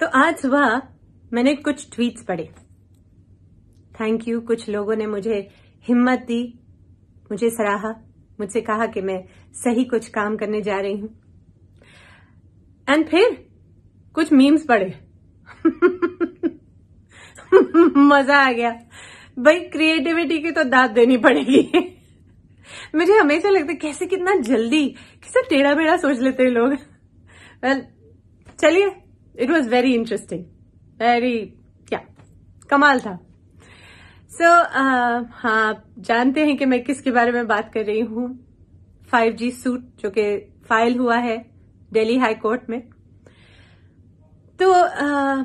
तो आज सुबह मैंने कुछ ट्वीट्स पढ़े थैंक यू कुछ लोगों ने मुझे हिम्मत दी मुझे सराहा मुझसे कहा कि मैं सही कुछ काम करने जा रही हूं एंड फिर कुछ मीम्स पढ़े मजा आ गया भाई क्रिएटिविटी की तो दाद देनी पड़ेगी मुझे हमेशा लगता है कैसे कितना जल्दी कैसे टेढ़ा मेढ़ा सोच लेते हैं लोग well, चलिए it was very interesting very क्या कमाल था सो so, uh, हाँ आप जानते हैं कि मैं किसके बारे में बात कर रही हूं 5G सूट जो कि फाइल हुआ है दिल्ली हाई कोर्ट में तो uh,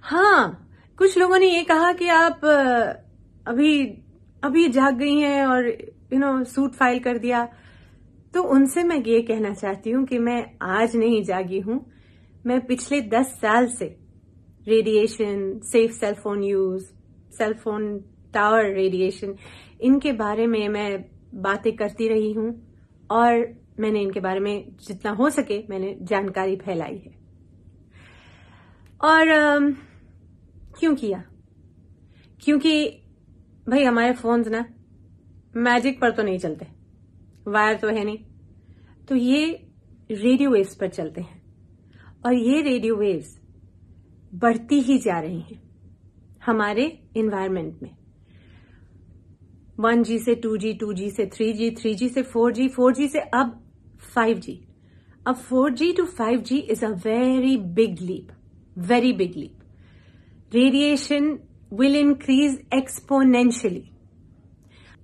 हाँ कुछ लोगों ने ये कहा कि आप uh, अभी अभी जाग गई हैं और यू नो सूट फाइल कर दिया तो उनसे मैं ये कहना चाहती हूं कि मैं आज नहीं जागी हूं मैं पिछले दस साल से radiation safe cell phone use cell phone tower radiation इनके बारे में मैं बातें करती रही हूं और मैंने इनके बारे में जितना हो सके मैंने जानकारी फैलाई है और आ, क्यों किया क्योंकि भाई हमारे फोन्स ना मैजिक पर तो नहीं चलते वायर तो है नहीं तो ये रेडियो वेव्स पर चलते हैं और ये रेडियो वेव्स बढ़ती ही जा रही हैं हमारे इन्वायरमेंट में वन जी से टू जी टू जी से थ्री जी थ्री जी से फोर जी फोर जी से अब फाइव जी अब four G to five G is a very big leap very big leap radiation will increase exponentially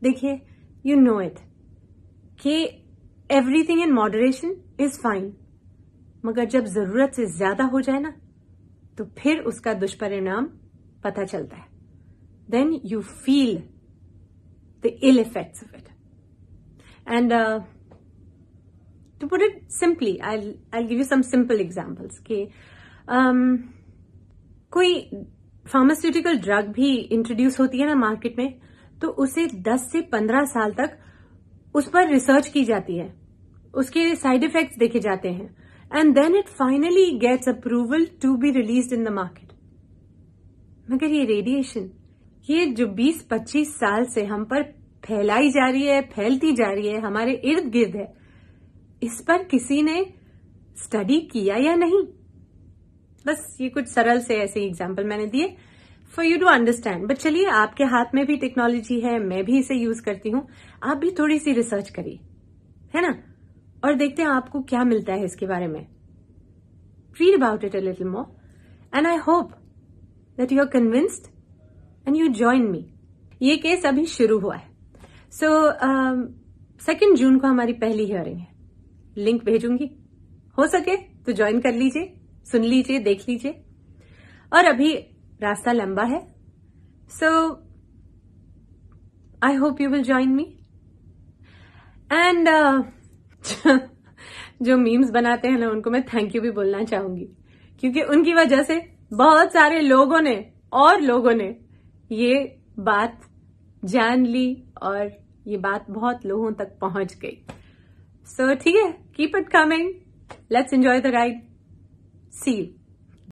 देखिए you know it कि everything in moderation is fine मगर जब जरूरत से ज्यादा हो जाए ना तो फिर उसका दुष्परिणाम पता चलता है then you feel the ill effects of it and to put it simply I I give you some simple examples कि um, कोई फार्मास्यूटिकल ड्रग भी इंट्रोड्यूस होती है ना मार्केट में तो उसे 10 से 15 साल तक उस पर रिसर्च की जाती है उसके साइड इफेक्ट्स देखे जाते हैं and then it finally gets approval to be release in the market मगर ये रेडिएशन ये जो 20-25 साल से हम पर फैलाई जा रही है फैलती जा रही है हमारे इर्द गिर्द है इस पर किसी ने स्टडी किया या नहीं बस ये कुछ सरल से ऐसे एग्जाम्पल मैंने दिए for you to understand but चलिए आपके हाथ में भी टेक्नोलॉजी है मैं भी इसे यूज करती हूं आप भी थोड़ी सी रिसर्च करिए है ना और देखते हैं आपको क्या मिलता है इसके बारे में read about it a little more and I hope that you are convinced and you join me ये केस अभी शुरू हुआ है सो सेकेंड जून को हमारी पहली हियरिंग है लिंक भेजूंगी हो सके तो ज्वाइन कर लीजिए सुन लीजिए देख लीजिए और अभी रास्ता लंबा है so I hope you will join me and जो मीम्स बनाते हैं ना उनको मैं थैंक यू भी बोलना चाहूंगी क्योंकि उनकी वजह से बहुत सारे लोगों ने और लोगों ने ये बात जान ली और ये बात बहुत लोगों तक पहुंच गई सो ठीक है keep it coming let's enjoy the ride see you